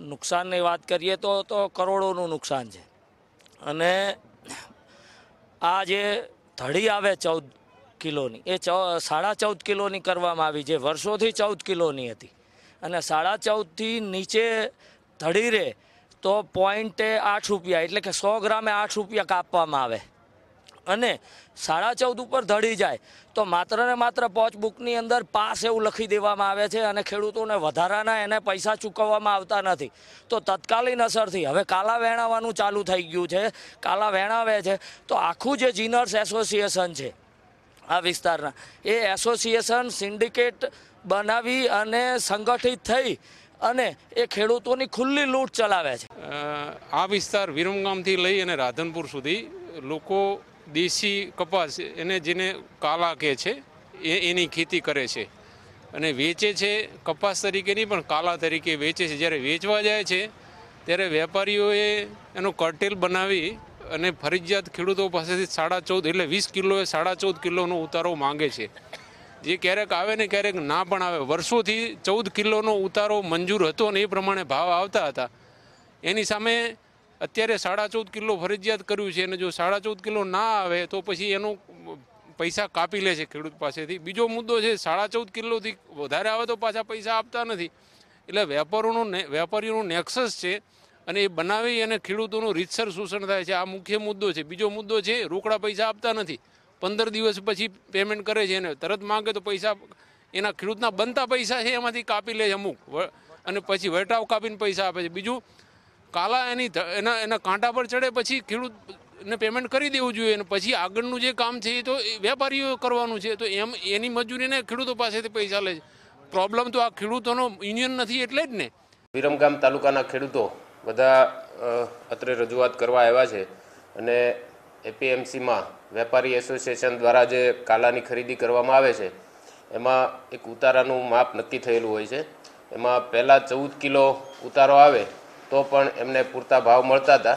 નુકસાનની વાત કરીએ તો તો કરોડોનું નુકસાન છે અને આ જે ધડી આવે ચૌદ કિલોની એ સાડા ચૌદ કિલોની કરવામાં આવી જે વર્ષોથી ચૌદ કિલોની હતી અને સાડા ચૌદથી નીચે ધડી રહે તો પોઈન્ટે આઠ રૂપિયા એટલે કે સો ગ્રામે આઠ રૂપિયા કાપવામાં આવે અને સાડા ચૌદ ઉપર ધડી જાય તો માત્ર ને માત્ર પોચબુકની અંદર પાસ એવું લખી દેવામાં આવે છે અને ખેડૂતોને વધારાના એને પૈસા ચૂકવવામાં આવતા નથી તો તત્કાલીન અસરથી હવે કાલા વેણાવાનું ચાલુ થઈ ગયું છે કાલા વેણાવે છે તો આખું જે જીનર્સ એસોસિએશન છે આ વિસ્તારના એ એસોસિએશન સિન્ડિકેટ બનાવી અને સંગઠિત થઈ અને એ ખેડૂતોની ખુલ્લી લૂંટ ચલાવે છે આ વિસ્તાર વિરમગામથી લઈ અને રાધનપુર સુધી લોકો દેશી કપાસ એને જેને કાલા કહે છે એ એની ખેતી કરે છે અને વેચે છે કપાસ તરીકે નહીં પણ કાલા તરીકે વેચે છે જ્યારે વેચવા જાય છે ત્યારે વેપારીઓએ એનો કરટેલ બનાવી અને ફરજિયાત ખેડૂતો પાસેથી સાડા ચૌદ એટલે વીસ કિલોએ સાડા ચૌદ કિલોનો ઉતારો માંગે છે જે ક્યારેક આવે ને ક્યારેક ના પણ આવે વર્ષોથી ચૌદ કિલોનો ઉતારો મંજૂર હતો ને એ પ્રમાણે ભાવ આવતા હતા એની સામે અત્યારે સાડા ચૌદ કિલો ફરજિયાત કર્યું છે અને જો સાડા ચૌદ કિલો ના આવે તો પછી એનો પૈસા કાપી લે છે ખેડૂત પાસેથી બીજો મુદ્દો છે સાડા ચૌદ કિલોથી વધારે આવે તો પાછા પૈસા આપતા નથી એટલે વેપારોનું ને વેપારીઓનું નેક્સસ છે અને એ બનાવી અને ખેડૂતોનું રીતસર શોષણ થાય છે આ મુખ્ય મુદ્દો છે બીજો મુદ્દો છે રોકડા પૈસા આપતા નથી પંદર દિવસ પછી પેમેન્ટ કરે છે અને તરત માગે તો પૈસા એના ખેડૂતના બનતા પૈસા છે એમાંથી કાપી લે છે અમુક અને પછી વટાવ કાપીને પૈસા આપે છે બીજું કાલા એની એના એના કાંટા પર ચડે પછી ખેડૂતને પેમેન્ટ કરી દેવું જોઈએ અને પછી આગળનું જે કામ છે એ તો વેપારીઓ કરવાનું છે તો એમ એની મજૂરીને ખેડૂતો પાસેથી પૈસા લે છે પ્રોબ્લેમ તો આ ખેડૂતોનો યુનિયન નથી એટલે જ ને વિરમગામ તાલુકાના ખેડૂતો બધા અત્રે રજૂઆત કરવા આવ્યા છે અને એપીએમસીમાં વેપારી એસોસિએશન દ્વારા જે કાલાની ખરીદી કરવામાં આવે છે એમાં એક ઉતારાનું માપ નક્કી થયેલું હોય છે એમાં પહેલાં ચૌદ કિલો ઉતારો આવે તો પણ એમને પૂરતા ભાવ મળતા હતા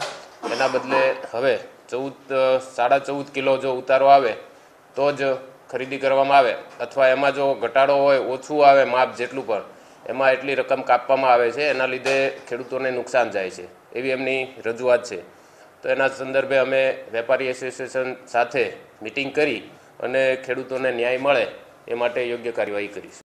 એના બદલે હવે ચૌદ સાડા ચૌદ કિલો જો ઉતારો આવે તો જ ખરીદી કરવામાં આવે અથવા એમાં જો ઘટાડો હોય ઓછું આવે માપ જેટલું પણ એમાં એટલી રકમ કાપવામાં આવે છે એના લીધે ખેડૂતોને નુકસાન જાય છે એવી એમની રજૂઆત છે તો એના સંદર્ભે અમે વેપારી એસોસિએશન સાથે મિટિંગ કરી અને ખેડૂતોને ન્યાય મળે એ માટે યોગ્ય કાર્યવાહી કરીશું